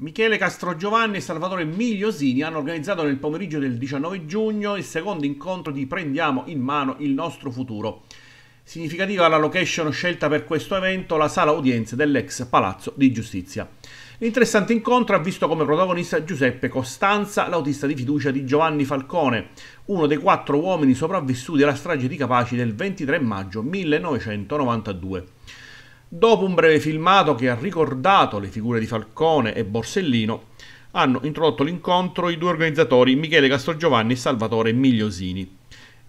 Michele Castrogiovanni e Salvatore Migliosini hanno organizzato nel pomeriggio del 19 giugno il secondo incontro di Prendiamo in mano il nostro futuro. Significativa la location scelta per questo evento, la sala udienze dell'ex Palazzo di Giustizia. L'interessante incontro ha visto come protagonista Giuseppe Costanza, l'autista di fiducia di Giovanni Falcone, uno dei quattro uomini sopravvissuti alla strage di Capaci del 23 maggio 1992. Dopo un breve filmato che ha ricordato le figure di Falcone e Borsellino, hanno introdotto l'incontro i due organizzatori Michele Castrogiovanni e Salvatore Migliosini.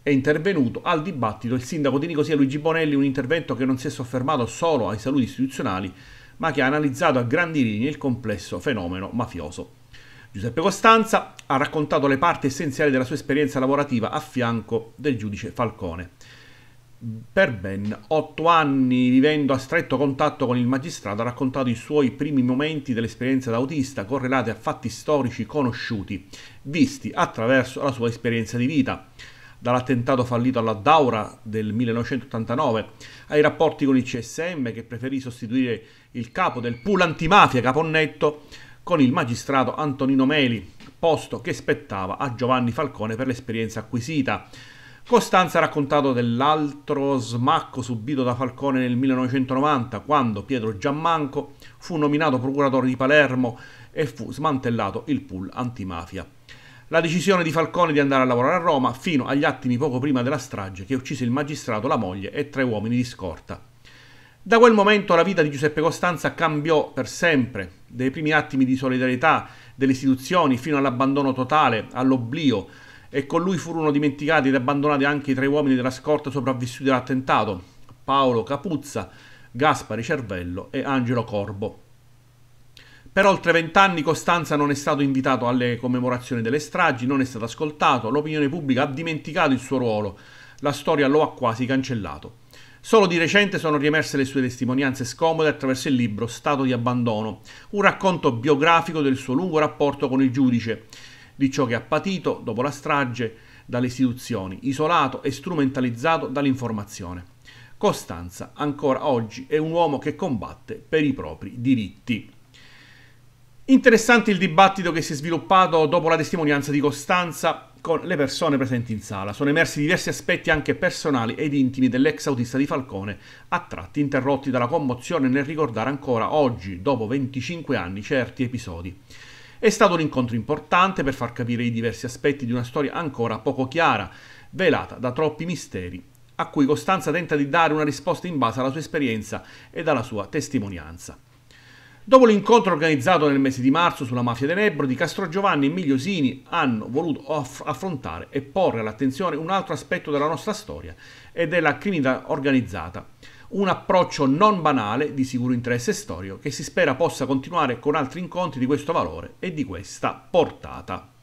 È intervenuto al dibattito il sindaco di Nicosia Luigi Bonelli, un intervento che non si è soffermato solo ai saluti istituzionali, ma che ha analizzato a grandi linee il complesso fenomeno mafioso. Giuseppe Costanza ha raccontato le parti essenziali della sua esperienza lavorativa a fianco del giudice Falcone. Per ben otto anni, vivendo a stretto contatto con il magistrato, ha raccontato i suoi primi momenti dell'esperienza d'autista, correlati a fatti storici conosciuti, visti attraverso la sua esperienza di vita dall'attentato fallito alla Daura del 1989 ai rapporti con il CSM che preferì sostituire il capo del pool antimafia Caponnetto con il magistrato Antonino Meli, posto che spettava a Giovanni Falcone per l'esperienza acquisita Costanza ha raccontato dell'altro smacco subito da Falcone nel 1990, quando Pietro Giammanco fu nominato procuratore di Palermo e fu smantellato il pool antimafia. La decisione di Falcone di andare a lavorare a Roma fino agli attimi poco prima della strage che uccise il magistrato, la moglie e tre uomini di scorta. Da quel momento la vita di Giuseppe Costanza cambiò per sempre, dai primi attimi di solidarietà delle istituzioni fino all'abbandono totale, all'oblio, e con lui furono dimenticati ed abbandonati anche i tre uomini della scorta sopravvissuti all'attentato, Paolo Capuzza, Gaspari Cervello e Angelo Corbo. Per oltre vent'anni Costanza non è stato invitato alle commemorazioni delle stragi, non è stato ascoltato, l'opinione pubblica ha dimenticato il suo ruolo, la storia lo ha quasi cancellato. Solo di recente sono riemerse le sue testimonianze scomode attraverso il libro Stato di abbandono, un racconto biografico del suo lungo rapporto con il giudice, di ciò che ha patito dopo la strage dalle istituzioni, isolato e strumentalizzato dall'informazione. Costanza ancora oggi è un uomo che combatte per i propri diritti. Interessante il dibattito che si è sviluppato dopo la testimonianza di Costanza con le persone presenti in sala. Sono emersi diversi aspetti anche personali ed intimi dell'ex autista di Falcone, a tratti interrotti dalla commozione nel ricordare ancora oggi, dopo 25 anni, certi episodi. È stato un incontro importante per far capire i diversi aspetti di una storia ancora poco chiara, velata da troppi misteri, a cui Costanza tenta di dare una risposta in base alla sua esperienza e alla sua testimonianza. Dopo l'incontro organizzato nel mese di marzo sulla mafia dell'Ebro, di Castro Giovanni e Migliosini hanno voluto affrontare e porre all'attenzione un altro aspetto della nostra storia e della criminalità organizzata un approccio non banale di sicuro interesse storico che si spera possa continuare con altri incontri di questo valore e di questa portata.